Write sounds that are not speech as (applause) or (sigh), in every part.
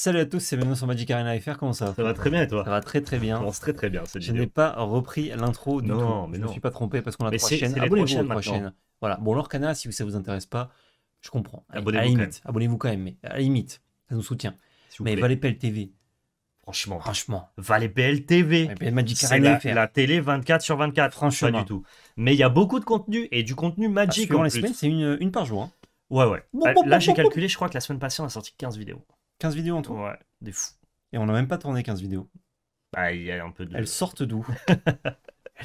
Salut à tous, c'est Benoît sur Magic Arena FR, comment ça va Ça va très bien et toi Ça va très très bien. Ça commence très très bien cette Je n'ai pas repris l'intro non, Mais je ne me suis pas trompé parce qu'on a mais trois chaînes. abonnez prochaine. Voilà, bon leur canal, si ça vous intéresse pas, je comprends. Abonnez-vous quand même. Abonnez-vous quand même, mais à la limite, ça nous soutient. Mais Valépel TV. Franchement. Franchement. Valépel TV. Magic Arena la, la, télé 24 sur 24. Franchement. Pas du tout. Mais il y a beaucoup de contenu et du contenu magique. en les semaines, c'est une, une par jour. Hein. Ouais, ouais. Bah, là, j'ai calculé, je crois que la semaine passée, on a sorti 15 vidéos. 15 vidéos en tout Ouais, des fous. Et on n'a même pas tourné 15 vidéos. Bah, il y a un peu de... Elles sortent d'où (laughs) (laughs)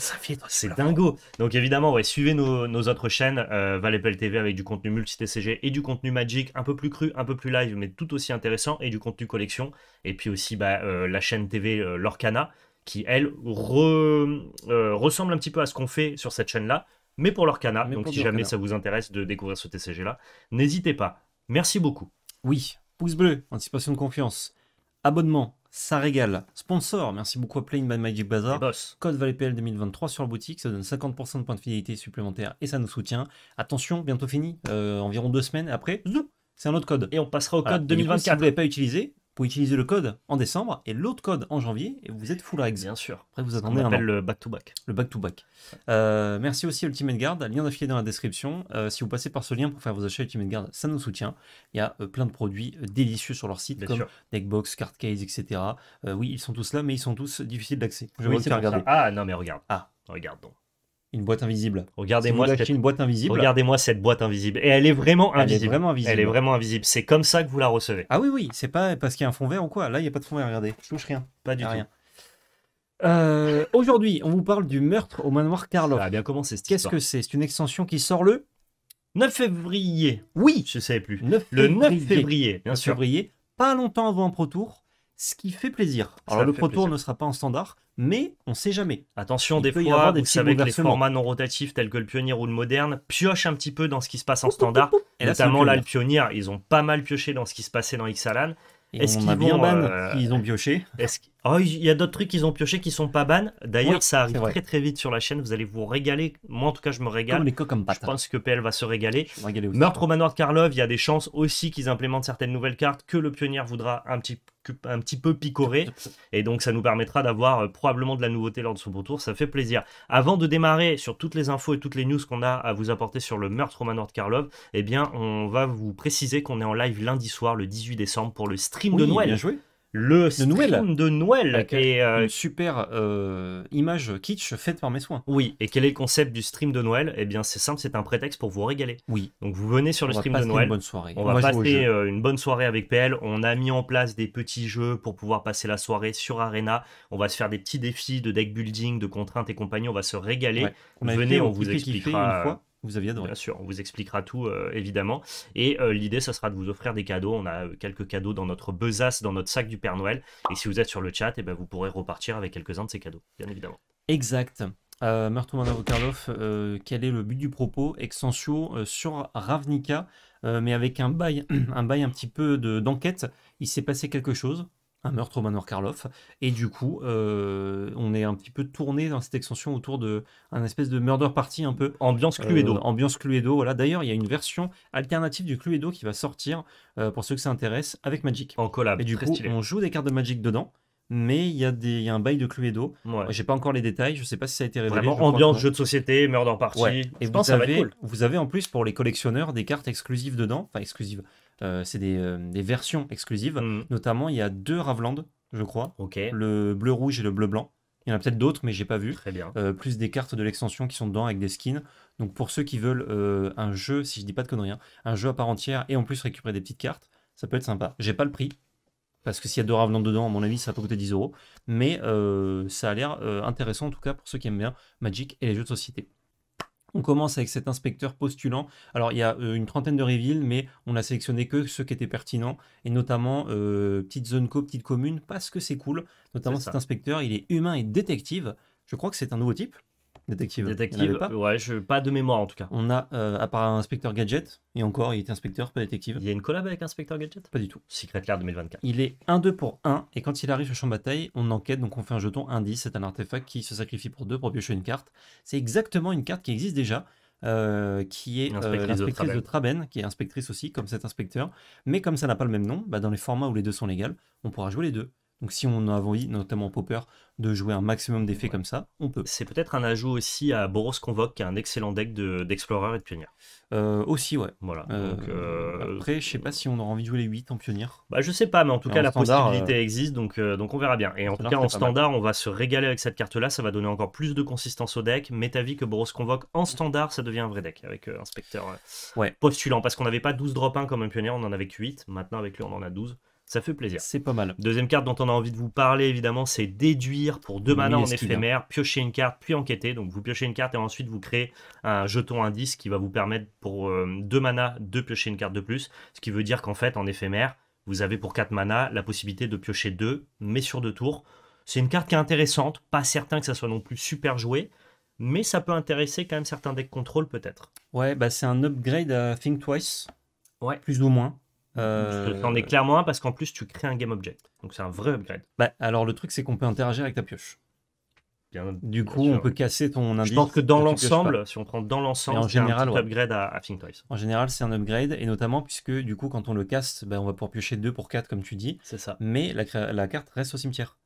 C'est dingo. Donc évidemment, ouais, suivez nos, autres chaînes, euh, Valépel TV avec du contenu multi-TCG et du contenu Magic, un peu plus cru, un peu plus live, mais tout aussi intéressant, et du contenu collection. Et puis aussi bah, euh, la chaîne TV euh, Lorcana, qui elle euh, ressemble un petit peu à ce qu'on fait sur cette chaîne-là, mais pour Lorcana. Donc si jamais ça vous intéresse de découvrir ce TCG-là, n'hésitez pas. Merci beaucoup. Oui, bleu, anticipation de confiance. Abonnement, ça régale. Sponsor, merci beaucoup à Playing by Magic Bazaar. Code pl 2023 e sur la boutique, ça donne 50% de points de fidélité supplémentaires et ça nous soutient. Attention, bientôt fini, euh, environ deux semaines après, c'est un autre code. Et on passera au code 2024. Si vous ne l'avez pas utilisé, pour utiliser le code en décembre et l'autre code en janvier et vous êtes full Rex. Bien sûr. Après, vous attendez on le back-to-back. Le back-to-back. Euh, merci aussi Ultimate Guard, lien d'affilié dans la description. Euh, si vous passez par ce lien pour faire vos achats Ultimate Guard, ça nous soutient. Il y a euh, plein de produits délicieux sur leur site comme Deckbox, Cardcase, Case, etc. oui, ils sont tous là, mais ils sont tous difficiles d'accès. Je vais oui, vous regarder. Ah non, mais regarde. Ah. Regarde donc une boîte invisible. Regardez-moi cette... une boîte invisible. Regardez-moi cette boîte invisible. Et elle est vraiment invisible. Elle est vraiment invisible. Elle est vraiment invisible. C'est comme ça que vous la recevez. Ah oui, oui. C'est pas parce qu'il y a un fond vert ou quoi. Là, il n'y a pas de fond vert. Regardez. Je touche rien. Pas du tout. Rien. Euh, aujourd'hui, on vous parle du meurtre au manoir Carlo. Ah, bien commencé. Qu'est-ce que c'est C'est une extension qui sort le 9 février. Oui. Je ne savais plus. le 9 février, bien sûr. Février, pas longtemps avant un Pro Tour ce qui fait plaisir. Alors le Pro Tour ne sera pas en standard, mais on sait jamais. Attention, des fois, vous savez les formats non rotatifs tels que le Pionnier ou le Moderne pioche un petit peu dans ce qui se passe en standard. Et notamment là, le Pionnier, ils ont pas mal pioché dans ce qui se passait dans Xalan. Est-ce qu'ils vont, euh, ils ont pioché Est-ce Oh, il y a d'autres trucs qu'ils ont pioché qui sont pas ban. D'ailleurs, ça arrive très très vite sur la chaîne. Vous allez vous régaler. Moi, en tout cas, je me régale. Comme Je pense que PL va se régaler. Meurtre au manoir de Karlov, il y a des chances aussi qu'ils implémentent certaines nouvelles cartes que le pionnier voudra un petit, un petit peu picorer. Et donc, ça nous permettra d'avoir euh, probablement de la nouveauté lors de son retour, tour. Ça fait plaisir. Avant de démarrer sur toutes les infos et toutes les news qu'on a à vous apporter sur le meurtre au manoir de Karlov, eh bien, on va vous préciser qu'on est en live lundi soir, le 18 décembre, pour le stream de Noël. Bien joué le stream de Noël, de et euh, euh, une super euh, image kitsch faite par mes soins. Oui, et quel est le concept du stream de Noël Eh bien, c'est simple, c'est un prétexte pour vous régaler. Oui. Donc vous venez sur le stream de Noël. bonne soirée. On, va, passer une bonne soirée avec PL. On a mis en place des petits jeux pour pouvoir passer la soirée sur Arena. On va se faire des petits défis de deck building, de contraintes et compagnie. On va se régaler. venez, on vous expliquera. Une fois. Vous aviez adoré. Bien sûr, on vous expliquera tout, euh, évidemment. Et euh, l'idée, ça sera de vous offrir des cadeaux. On a euh, quelques cadeaux dans notre besace, dans notre sac du Père Noël. Et si vous êtes sur le chat, eh ben, vous pourrez repartir avec quelques-uns de ces cadeaux, bien évidemment. Exact. Euh, Karloff, quel est le but du propos Extensio sur Ravnica, mais avec un bail, (clears throat) un bail un petit peu d'enquête. Il s'est passé quelque chose un meurtre au manoir Karloff. Et du coup, euh, on est un petit peu tourné dans cette extension autour de un espèce de murder party un peu ambiance euh, Cluedo. ambiance Cluedo, voilà. D'ailleurs, il y a une version alternative du Cluedo qui va sortir euh, pour ceux que ça intéresse avec Magic. En collab. Et du coup, on joue des cartes de Magic dedans. Mais il y, a y un bail de Cluedo. Je J'ai pas encore les détails, je sais pas si ça a été révélé. Vraiment, ambiance, jeu de société, murder party. Et je pense ça va être vous avez en plus pour les collectionneurs des cartes exclusives dedans, enfin exclusives, euh, c'est euh, des, versions exclusives. Mm. Notamment, il y a deux Ravland, je crois. Le bleu rouge et le bleu blanc. Il y en a peut-être d'autres, mais j'ai pas vu. bien. Euh, plus des cartes de l'extension qui sont dedans avec des skins. Donc pour ceux qui veulent un jeu, si je dis pas de conneries, hein, un jeu à part entière et en plus récupérer des petites cartes, ça peut être sympa. J'ai pas le prix parce que s'il y a deux Ravland dedans, à mon avis, ça peut coûter 10 euros. Mais ça a l'air intéressant en tout cas pour ceux qui aiment bien Magic et les jeux de société. On commence avec cet inspecteur postulant. Alors, il y a euh, une trentaine de reveals, mais on n'a sélectionné que ceux qui étaient pertinents, et notamment euh, petite zone co, petite commune, parce que c'est cool. Notamment cet inspecteur, il est humain et détective. Je crois que c'est un nouveau type. Détective. Détective. Pas. Ouais, pas de mémoire en tout cas. On a, euh, à part Inspecteur Gadget, et encore, il était inspecteur, pas détective. Il y a une collab avec Inspecteur Gadget Pas du tout. Secret Lair 2024. Il est 1-2 pour 1, et quand il arrive au champ de bataille, on enquête, donc on fait un jeton 1-10, C'est un artefact qui se sacrifie pour 2 pour piocher une carte. C'est exactement une carte qui existe déjà. Euh, qui est euh, l'inspectrice de, Traben. qui est inspectrice aussi, comme cet inspecteur. Mais comme ça n'a pas le même nom, bah, dans les formats où les deux sont légales, on pourra jouer les deux. Donc si on a envie, notamment Popper, de jouer un maximum d'effets comme ça, on peut. C'est peut-être un ajout aussi à Boros Convoque, qui est un excellent deck d'explorer et de pionnier. Euh, aussi, ouais. Voilà. Euh, euh, après, je sais pas si on aura envie de jouer les 8 en pionniers. Bah, je sais pas, mais en tout cas, la possibilité existe, donc, donc on verra bien. Et en tout cas, en standard, on va se régaler avec cette carte-là, ça va donner encore plus de consistance au deck. à avis que Boros Convoque en standard, ça devient un vrai deck avec Inspecteur ouais. postulant, parce qu'on n'avait pas 12 drop 1 comme un pionnier, on en avait 8. Maintenant, avec lui, on en a 12. Ça fait plaisir. C'est pas mal. Deuxième carte dont on a envie de vous parler, évidemment, c'est déduire pour deux manas en éphémère, piocher une carte, puis enquêter. Donc vous piochez une carte et ensuite vous créez un jeton indice qui va vous permettre pour euh, deux manas de piocher une carte de plus. Ce qui veut dire qu'en fait, en éphémère, vous avez pour quatre manas la possibilité de piocher deux, mais sur deux tours. C'est une carte qui est intéressante, pas certain que ça soit non plus super joué, mais ça peut intéresser quand même certains decks contrôle peut-être. Ouais, bah c'est un upgrade à Think Twice. Ouais. Plus ou moins. Euh... T'en es clairement un parce qu'en plus tu crées un game object. Donc c'est un vrai upgrade. Bah, alors le truc c'est qu'on peut interagir avec ta pioche. du coup, on peut casser ton indice. Je pense que dans l'ensemble, si on prend dans l'ensemble, en général, un upgrade à, Think En général, c'est un upgrade et notamment puisque du coup, quand on le casse, bah, on va pouvoir piocher 2 pour 4 comme tu dis. C'est ça. Mais la, carte reste au cimetière.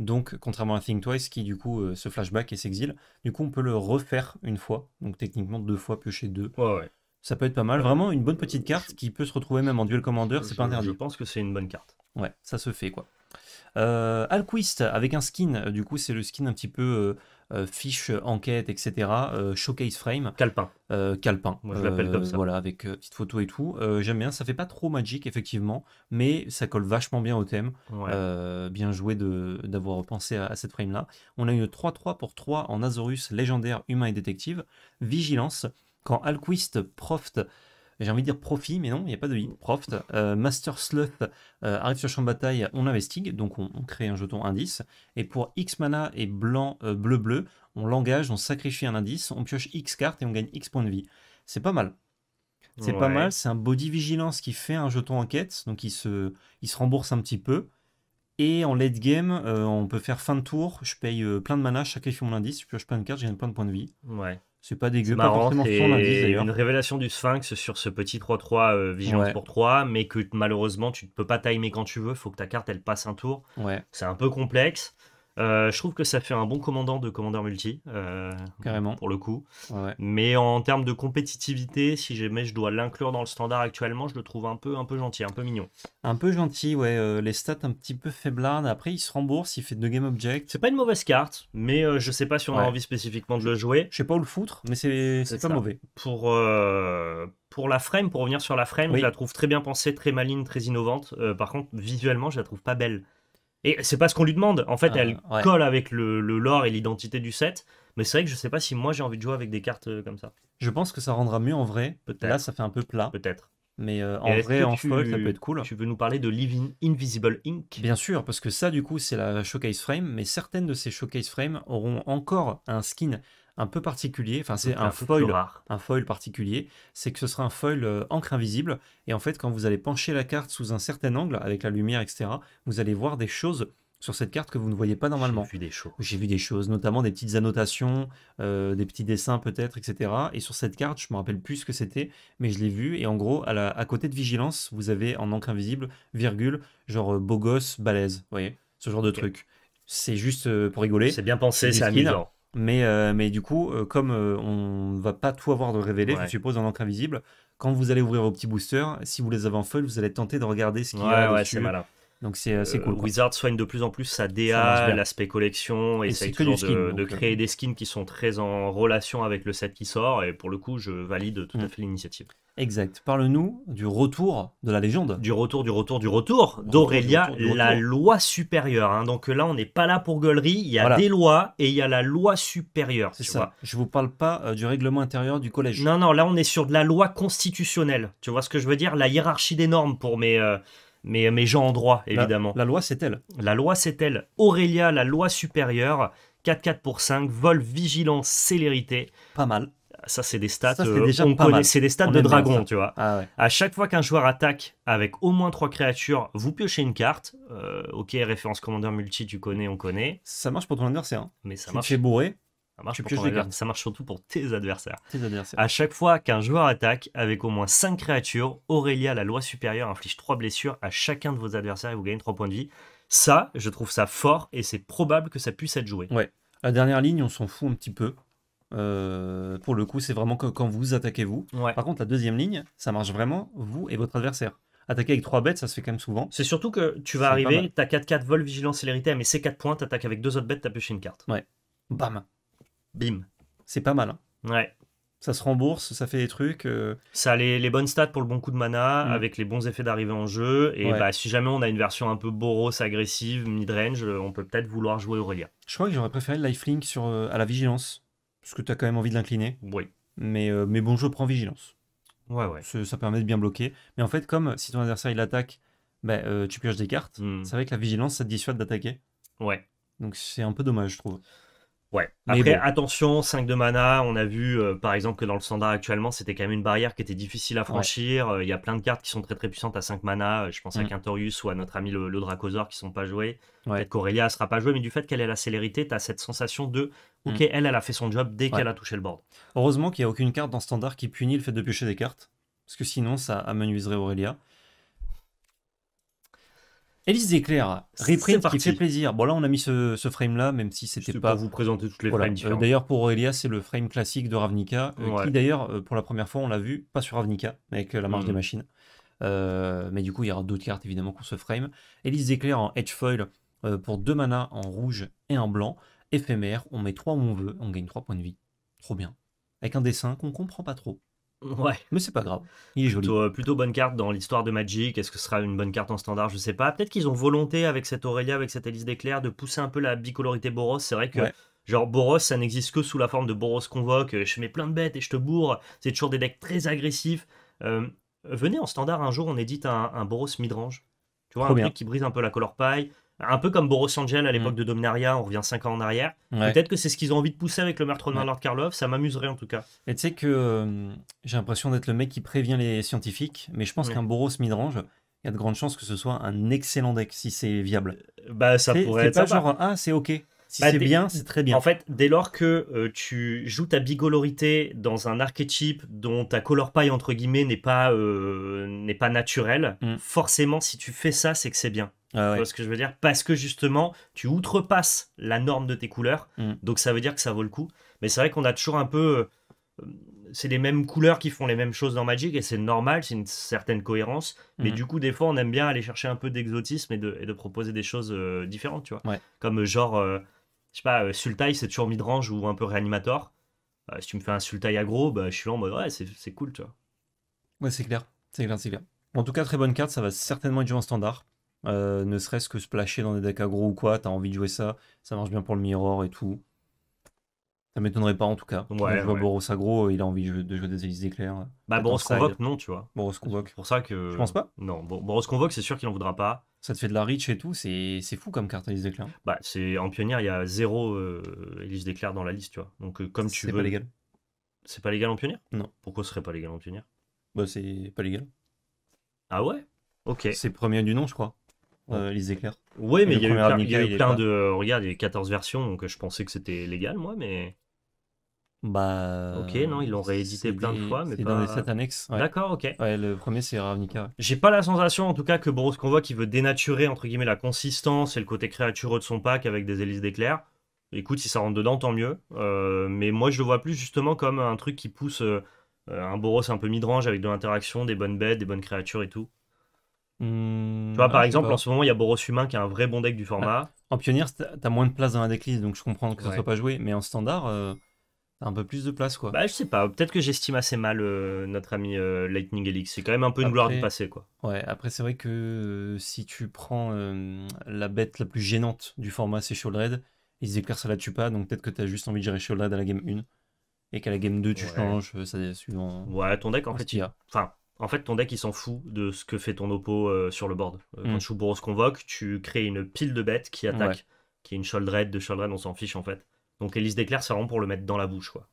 Donc, contrairement à Think Twice qui du coup euh, se flashback et s'exile, du coup, on peut le refaire une fois. Donc, techniquement, deux fois piocher 2. Ouais, ouais. Ça peut être pas mal. Vraiment, une bonne petite carte qui peut se retrouver même en duel commandeur, c'est pas interdit. Je pense que c'est une bonne carte. Ouais, ça se fait quoi. Euh, Alquist avec un skin, euh, du coup c'est le skin un petit peu euh, fiche, enquête, etc. showcase frame. Calpin. Calpin. Moi je l'appelle comme ça. Voilà, avec petite photo et tout. J'aime bien, ça fait pas trop Magic effectivement, mais ça colle vachement bien au thème. bien joué d'avoir pensé à, à, cette frame là. On a une 3-3 pour 3 en Azorus légendaire, humain et détective. Vigilance quand Alquist Proft j'ai envie de dire profit, mais non, il n'y a pas de vie. proft. Euh, Master Sloth euh, arrive sur champ de bataille, on investigue, donc on, crée un jeton indice. Et pour X mana et blanc, euh, bleu, bleu, on l'engage, on sacrifie un indice, on pioche X cartes et on gagne X points de vie. C'est pas mal. C'est pas mal, c'est un body vigilance qui fait un jeton enquête, donc il se, il se rembourse un petit peu. Et en late game, on peut faire fin de tour, je paye plein de mana, je sacrifie mon indice, je pioche plein de cartes, je plein de points de vie. Ouais. C'est pas dégueu, pas forcément Une révélation du Sphinx sur ce petit 3-3 vision euh, vigilance pour 3, mais que malheureusement tu ne peux pas timer quand tu veux, il faut que ta carte elle passe un tour. Ouais. C'est un peu complexe. Euh, je trouve que ça fait un bon commandant de commandeur multi, euh, carrément pour le coup. Mais en termes de compétitivité, si jamais je dois l'inclure dans le standard actuellement, je le trouve un peu, un peu gentil, un peu mignon. Un peu gentil, ouais. Euh, les stats un petit peu faiblardes. Après, il se rembourse, il fait deux game object. C'est pas une mauvaise carte, mais je sais pas si on a envie spécifiquement de le jouer. Je sais pas où le foutre, mais c'est pas mauvais. Pour pour la frame, pour revenir sur la frame, je la trouve très bien pensée, très maligne, très innovante. par contre, visuellement, je la trouve pas belle. Et c'est pas ce qu'on lui demande. En fait, ah, elle colle avec le, lore et l'identité du set. Mais c'est vrai que je sais pas si moi j'ai envie de jouer avec des cartes euh, comme ça. Je pense que ça rendra mieux en vrai. Peut-être. Là, ça fait un peu plat. Peut-être. Mais euh, en vrai, en folk, ça peut être cool. Tu veux nous parler de Living Invisible Ink Bien sûr, parce que ça, du coup, c'est la showcase frame. Mais certaines de ces showcase frames auront encore un skin un peu particulier, enfin c'est un, foil, un foil particulier, c'est que ce sera un foil euh, encre invisible, et en fait quand vous allez pencher la carte sous un certain angle, avec la lumière, etc., vous allez voir des choses sur cette carte que vous ne voyez pas normalement. J'ai vu des choses. J'ai vu des choses, notamment des petites annotations, euh, des petits dessins peut-être, etc. Et sur cette carte, je me rappelle plus ce que c'était, mais je l'ai vu. Et en gros, à, côté de vigilance, vous avez en encre invisible, virgule, genre euh, beau gosse, balèze, vous voyez, ce genre de truc. C'est juste pour rigoler. C'est bien pensé, c'est amusant. Euh, mais, du coup, euh, comme euh, on ne va pas tout avoir de révélé, je suppose, en encre invisible, quand vous allez ouvrir vos petits boosters, si vous les avez en feuille, vous allez tenter de regarder ce qui y a ouais, dessus. Donc c'est euh, euh, cool. Wizard soigne de plus en plus sa DA, l'aspect collection, et, c'est essaye toujours de, créer euh, des skins qui sont très en relation avec le set qui sort. Et pour le coup, je valide tout à mm. fait l'initiative. Exact. Parle-nous du retour de la légende. Du retour, du retour, du retour d'Aurélia, la loi supérieure. Hein. Donc là, on n'est pas là pour gueulerie. Il y a des lois et il y a la loi supérieure. C'est ça. Vois. Je vous parle pas du règlement intérieur du collège. Non, non, là, on est sur de la loi constitutionnelle. Tu vois ce que je veux dire La hiérarchie des normes pour mes mais, euh, mes gens en droit, évidemment. La, loi, c'est elle. La loi, c'est elle. Aurélia, la loi supérieure, 4-4 pour 5, vol, vigilance, célérité. Pas mal. Ça, c'est des stats. Euh, on connaît, C'est des stats de dragon, tu vois. Ah à chaque fois qu'un joueur attaque avec au moins 3 créatures, vous piochez une carte. Euh, ok, référence commandeur multi, tu connais, on connaît. Ça marche pour ton c'est hein. Mais ça marche. Tu bourré, ça marche, surtout pour tes adversaires. À chaque fois qu'un joueur attaque avec au moins 5 créatures, Aurélia, la loi supérieure, inflige 3 blessures à chacun de vos adversaires et vous gagnez 3 points de vie. Ça, je trouve ça fort et c'est probable que ça puisse être joué. Ouais. La dernière ligne, on s'en fout un petit peu. Euh, pour le coup, c'est vraiment quand vous attaquez vous. Par contre, la deuxième ligne, ça marche vraiment vous et votre adversaire. Attaquer avec 3 bêtes, ça se fait quand même souvent. C'est surtout que tu vas arriver, t'as 4-4 vol, vigilance, célérité, mais ces 4 points, t'attaques avec deux autres bêtes, t'as pioché une carte. Ouais. Bam bim. C'est pas mal. Hein. Ouais. Ça se rembourse, ça fait des trucs. Euh. Ça a les, bonnes stats pour le bon coup de mana, mm. avec les bons effets d'arrivée en jeu. Et bah, si jamais on a une version un peu boros, agressive, mid-range, euh, on peut peut-être vouloir jouer Aurelia. Je crois que j'aurais préféré le lifelink sur, euh, à la vigilance. Parce que tu as quand même envie de l'incliner. Oui. Mais, mais bon, je prends vigilance. Ouais, ouais. ça permet de bien bloquer. Mais en fait, comme si ton adversaire il attaque, bah, tu pioches des cartes. Mm. C'est vrai que la vigilance, ça te dissuade d'attaquer. Ouais. Donc c'est un peu dommage, je trouve. Ouais. Après, attention, 5 de mana, on a vu euh, par exemple que dans le standard actuellement, c'était quand même une barrière qui était difficile à franchir. Euh, il y a plein de cartes qui sont très très puissantes à 5 mana. Euh, je pense à mm. Quintorius ou à notre ami le, le Dracosaur qui sont pas joués. Peut-être qu'Aurélia sera pas jouée, mais du fait qu'elle ait la célérité, tu as cette sensation de mm. OK, elle, elle a fait son job dès qu'elle a touché le board. Heureusement qu'il n'y a aucune carte dans standard qui punit le fait de piocher des cartes. Parce que sinon, ça amenuiserait Aurélia. Elise Éclair, reprise qui fait plaisir. Bon, là, on a mis ce, frame-là, même si c'était pas. Pour vous présenter toutes les voilà. Euh, d'ailleurs, pour Aurélia, c'est le frame classique de Ravnica, euh, qui d'ailleurs, euh, pour la première fois, on l'a vu, pas sur Ravnica, avec la marche des mm. machines. mais du coup, il y aura d'autres cartes évidemment pour ce frame. Elise d'éclair en Edge Foil pour deux manas en rouge et en blanc. Éphémère, on met trois où on veut, on gagne trois points de vie. Trop bien. Avec un dessin qu'on comprend pas trop. Ouais. Mais c'est pas grave. Il est joli. Euh, plutôt, bonne carte dans l'histoire de Magic. Est-ce que ce sera une bonne carte en standard Je sais pas. Peut-être qu'ils ont volonté avec cette Aurélia, avec cette Alice d'éclair, de pousser un peu la bicolorité Boros. C'est vrai que. Genre Boros, ça n'existe que sous la forme de Boros Convoque. Je mets plein de bêtes et je te bourre. C'est toujours des decks très agressifs. Euh, venez en standard un jour, on édite un, Boros midrange. Tu vois, un truc qui brise un peu la color paille un peu comme Boros Angel à l'époque mm. de Dominaria, on revient 5 ans en arrière. Peut-être que c'est ce qu'ils ont envie de pousser avec le meurtre de Lord Karloff, ça m'amuserait en tout cas. Et tu sais que euh, j'ai l'impression d'être le mec qui prévient les scientifiques, mais je pense qu'un Boros midrange, il y a de grandes chances que ce soit un excellent deck si c'est viable. Euh, bah ça pourrait être. pas genre ah c'est ok. Si bah, c'est bien, c'est très bien. En fait, dès lors que euh, tu joues ta bigolorité dans un archétype dont ta color paille entre guillemets n'est pas pas naturelle, mm. forcément si tu fais ça, c'est que c'est bien. Ah ce que je veux dire Parce que justement, tu outrepasses la norme de tes couleurs, mm. donc ça veut dire que ça vaut le coup. Mais c'est vrai qu'on a toujours un peu. Euh, c'est les mêmes couleurs qui font les mêmes choses dans Magic, et c'est normal, c'est une certaine cohérence. Mais mm. du coup, des fois, on aime bien aller chercher un peu d'exotisme et de, de proposer des choses euh, différentes, tu vois. Comme euh, genre, je sais pas, Sultai, c'est toujours midrange ou un peu réanimator. si tu me fais un Sultai aggro, bah, je suis là en mode ouais, c'est cool, tu vois. Ouais, c'est clair, c'est clair, c'est clair. En tout cas, très bonne carte, ça va certainement être joué en standard. Euh, ne serait-ce que splasher dans des decks agro ou quoi, t'as envie de jouer ça, ça marche bien pour le mirror et tout. Ça m'étonnerait pas en tout cas. je vois Boros aggro, il a envie de jouer, des hélices d'éclair euh, Bah Boros Convoque, non, tu vois. Boros Convoque. pour ça que. Je pense pas. Non, Boros Convoque, c'est sûr qu'il en voudra pas. Ça te fait de la reach et tout, c'est fou comme carte hélice d'éclair. Bah, c'est en pionnière, il y a zéro hélice euh, d'éclair dans la liste, tu vois. Donc, comme tu veux. C'est pas légal. C'est pas légal en pionnière Non. Pourquoi ce serait pas légal en pionnière Bah, c'est pas légal. Ah ouais Ok. C'est premier du nom, je crois. Euh, les Oui, mais il y, a eu, plein, de. regarde, il y a 14 versions, donc euh, je pensais que c'était légal, moi, mais. Bah. Ok, non, ils l'ont réédité plein de fois, mais pas... dans les 7 annexes. D'accord, ok. Ouais, le premier, c'est Ravnica. J'ai pas la sensation, en tout cas, que Boros qu'on voit qui veut dénaturer, entre guillemets, la consistance et le côté créatureux de son pack avec des hélices d'éclairs. Écoute, si ça rentre dedans, tant mieux. Euh, mais moi, je le vois plus justement comme un truc qui pousse un Boros un peu midrange avec de l'interaction, des bonnes bêtes, des bonnes créatures et tout. Hmm, tu vois, par exemple, en ce moment, il y a Boros Humain qui a un vrai bon deck du ah, format. en pionnier, t'as moins de place dans la decklist, donc je comprends que ça soit pas joué, mais en standard, euh, t'as un peu plus de place, quoi. Bah, je sais pas, peut-être que j'estime assez mal euh, notre ami euh, Lightning Elix. C'est quand même un peu une gloire du passé, quoi. Ouais, après, c'est vrai que si tu prends la bête la plus gênante du format, c'est Shouldred, ils éclairent ça la tue pas, donc peut-être que t'as juste envie de gérer Shouldred à la game 1 et qu'à la game 2 tu changes ça suivant ouais ton deck en fait il enfin en fait, ton deck, il s'en fout de ce que fait ton oppo euh, sur le board. Euh, quand mm. se convoque, tu crées une pile de bêtes qui attaquent, qui est une Sholdred, de Sholdred, on s'en fiche en fait. Donc Elise d'éclair, c'est vraiment pour le mettre dans la bouche, quoi.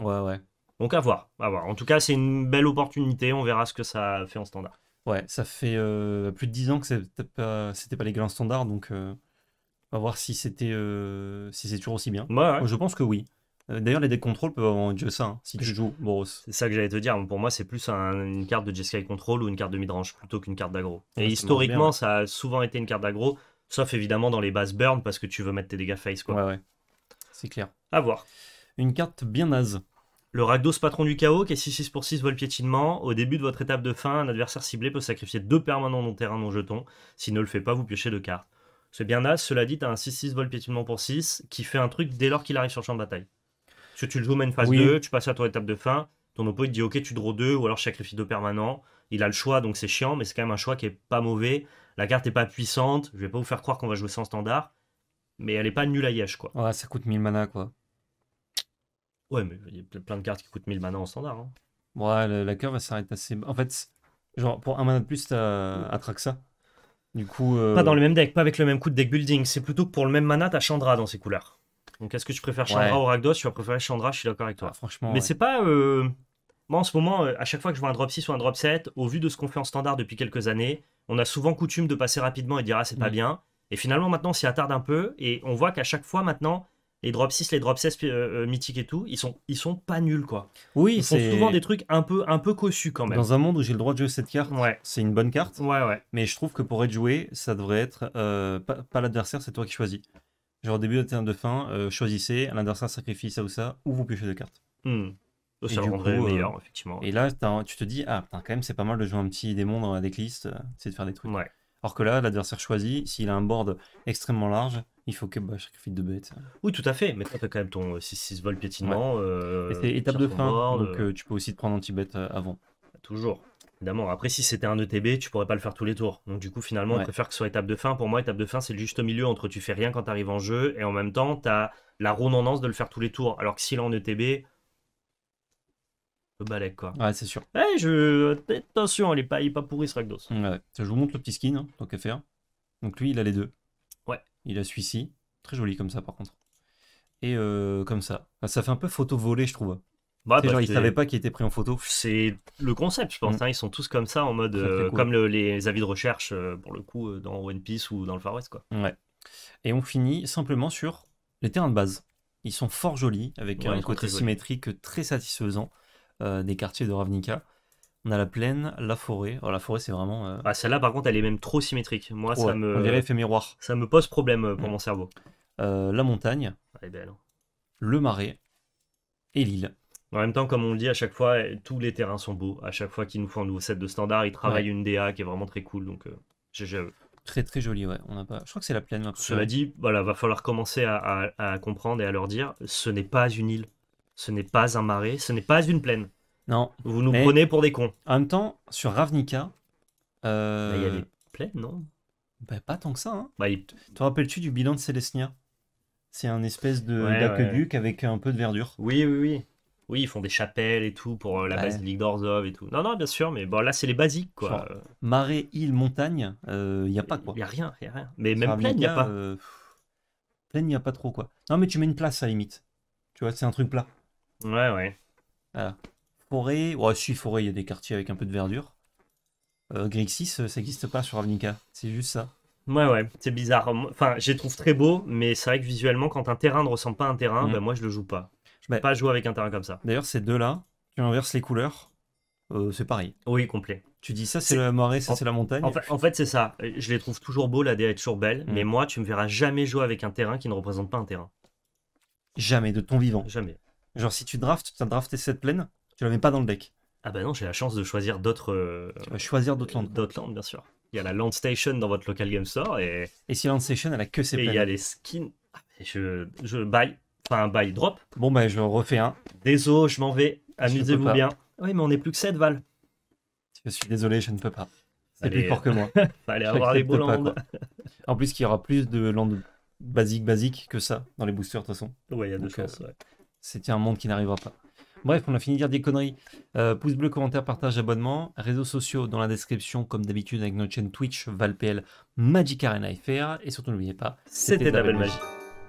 Ouais, ouais. Donc à voir, En tout cas, c'est une belle opportunité, on verra ce que ça fait en standard. Ouais, ça fait euh, plus de 10 ans que c'était pas, pas légal en standard, donc on va voir si c'était si c'est toujours aussi bien. Moi, Je pense que oui. Euh, d'ailleurs, les décontrôles peuvent avoir un dieu ça hein, si tu joues Boros. C'est ça que j'allais te dire. Pour moi, c'est plus une carte de Jeskai Control ou une carte de midrange plutôt qu'une carte d'aggro. Et historiquement, ça a souvent été une carte d'aggro, sauf évidemment dans les bases burn parce que tu veux mettre tes dégâts face. Quoi. Ouais, ouais. C'est clair. À voir. Une carte bien naze. Le Ragdos patron du chaos qui est 6-6 pour 6 vol piétinement. Au début de votre étape de fin, un adversaire ciblé peut sacrifier deux permanents non terrain non jeton. S'il ne le fait pas, vous piochez deux cartes. C'est bien naze. Cela dit, t'as un 6-6 vol piétinement pour 6 qui fait un truc dès lors qu'il arrive sur le champ de bataille. Parce que tu le joues main phase 2, tu passes à ton étape de fin, ton oppo te dit ok tu draws 2 ou alors sacrifie 2 permanent. Il a le choix donc c'est chiant, mais c'est quand même un choix qui est pas mauvais. La carte est pas puissante, je vais pas vous faire croire qu'on va jouer sans standard, mais elle est pas nulle à Yesh quoi. Ouais, ça coûte 1000 mana quoi. Ouais, mais il y a plein de cartes qui coûtent 1000 mana en standard. Hein. Ouais, la curve elle s'arrête assez. En fait, genre pour un mana de plus, t'as ça. Du coup. Euh pas dans le même deck, pas avec le même coup de deck building. C'est plutôt pour le même mana, t'as Chandra dans ses couleurs. Donc est-ce que tu préfères Chandra ou Ragdos Tu vas préférer Chandra, je suis d'accord avec toi. Ah, franchement. Mais c'est pas. Euh, moi en ce moment, euh, à chaque fois que je vois un drop 6 ou un drop 7, au vu de ce qu'on fait en standard depuis quelques années, on a souvent coutume de passer rapidement et de dire ah c'est pas mm. bien. Et finalement maintenant on s'y attarde un peu et on voit qu'à chaque fois maintenant, les drop 6, les drop 16 euh, mythiques et tout, ils sont, ils sont pas nuls quoi. Oui, ils font souvent des trucs un peu, un peu cossus quand même. Dans un monde où j'ai le droit de jouer cette carte, c'est une bonne carte. Ouais, ouais. Mais je trouve que pour être joué, ça devrait être pas l'adversaire, c'est toi qui choisis genre début de de fin, euh, choisissez l'adversaire sacrifie ça ou ça, ou vous piochez deux cartes. Mmh. et euh, effectivement. Et là, tu te dis, ah putain, quand même, c'est pas mal de jouer un petit démon dans la decklist, euh, c'est de faire des trucs. Ouais. Alors que là, l'adversaire choisit, s'il a un board extrêmement large, il faut que je bah, sacrifie deux bêtes. Oui, tout à fait, mais toi t'as quand même ton 6-6 vol piétinement. Ouais. c'est étape de fin, donc tu peux aussi te prendre anti-bête avant. Toujours évidemment. Après, si c'était un ETB, tu pourrais pas le faire tous les tours. Donc, du coup, finalement, on préfère que ce soit étape de fin. Pour moi, étape de fin, c'est le juste milieu entre tu fais rien quand tu arrives en jeu et en même temps, tu as la redondance de le faire tous les tours. Alors que s'il est en ETB, le balèque, quoi. Ouais, c'est sûr. Eh je... Attention, il est pas, pas pourri ce ragdos. je vous montre le petit skin, hein, tant faire. Donc, lui, il a les deux. Ouais. Il a celui-ci. Très joli comme ça, par contre. Et euh, comme ça. ça fait un peu photo volée, je trouve. Bah, bah, genre, ils savaient pas qu'ils étaient pris en photo. C'est le concept, je pense. Mm. Hein. ils sont tous comme ça, en mode. Euh, comme les avis de recherche, euh, pour le coup, euh, dans One Piece ou dans le Far West. Quoi. Ouais. Et on finit simplement sur les terrains de base. Ils sont fort jolis, avec un côté symétrique très satisfaisant des quartiers de Ravnica. On a la plaine, la forêt. Oh, la forêt, c'est vraiment. Ah, celle-là, par contre, elle est même trop symétrique. Moi, ça me. miroir. Ça me pose problème pour mm. mon cerveau. la montagne. Elle est belle. Hein. Le marais. Et l'île. En même temps, comme on le dit à chaque fois, eh, tous les terrains sont beaux. À chaque fois qu'ils nous font un nouveau set de standard, ils travaillent une DA qui est vraiment très cool. Donc, euh, e. Très très joli, ouais. On a pas... Je crois que c'est la plaine. Cela dit, voilà, va falloir commencer à, comprendre et à leur dire ce n'est pas une île, ce n'est pas un marais, ce n'est pas une plaine. Non. Vous nous prenez pour des cons. En même temps, sur Ravnica. Euh, il y a des plaines, non bah, Pas tant que ça. Hein. Bah, Te rappelles-tu du bilan de Célestia C'est un espèce de d'aqueduc avec un peu de verdure. Oui, oui, oui. Oui, ils font des chapelles et tout pour euh, la base de ligue d'Orzov et tout. Non, non, bien sûr, mais bon, là, c'est les basiques, quoi. Marais, marée, île, montagne, il euh, n'y a pas, quoi. Il n'y a rien, il n'y a rien. Mais même plaine, il n'y a pas. Euh, il n'y a pas trop, quoi. Non, mais tu mets une place, à la limite. Tu vois, c'est un truc plat. Ouais, ouais. Forêt, ouais, si, forêt, il y a des quartiers avec un peu de verdure. Euh, Grixis, ça n'existe pas sur Avnica. c'est juste ça. Ouais, ouais, c'est bizarre. Enfin, je les trouve très beaux, mais c'est vrai que visuellement, quand un terrain ne ressemble pas à un terrain, ben moi je le joue pas. Je ne bah, pas jouer avec un terrain comme ça. D'ailleurs, ces deux-là, tu inverses les couleurs, euh, c'est pareil. Oui, complet. Tu dis ça, c'est la marée, ça, c'est la montagne. En, en fait, c'est ça. Euh, je les trouve toujours beaux, la DA est toujours belle, mais mm. moi, tu me verras jamais jouer avec un terrain qui ne représente pas un terrain. Jamais, de ton vivant. Jamais. Genre, si tu draftes, tu as drafté cette plaine, tu la mets pas dans le deck. Ah bah non, j'ai la chance de choisir d'autres. Euh, choisir d'autres landes. D'autres lands, bien sûr. Il y a la Land Station dans votre local game store et. Et si Land Station, elle a que ses plaines. Et il y a les skins. Ah, je, je baille Enfin, bail drop. Bon, ben, je refais un. Désolé, je m'en vais. Amusez-vous bien. Oui, mais on est plus que 7, Val. Je suis désolé, je ne peux pas. C'est plus fort que moi. (laughs) Fallait avoir les beaux en plus, qu'il y aura plus de land basique basique que ça dans les boosters, de toute façon. Ouais, il y a deux euh, chances. C'était un monde qui n'arrivera pas. Bref, on a fini de dire des conneries. Euh, pouce bleu, commentaire, partage, abonnement. Réseaux sociaux dans la description, comme d'habitude, avec notre chaîne Twitch, ValPL, Magic Arena FR. Et surtout, n'oubliez pas, c'était la belle magie.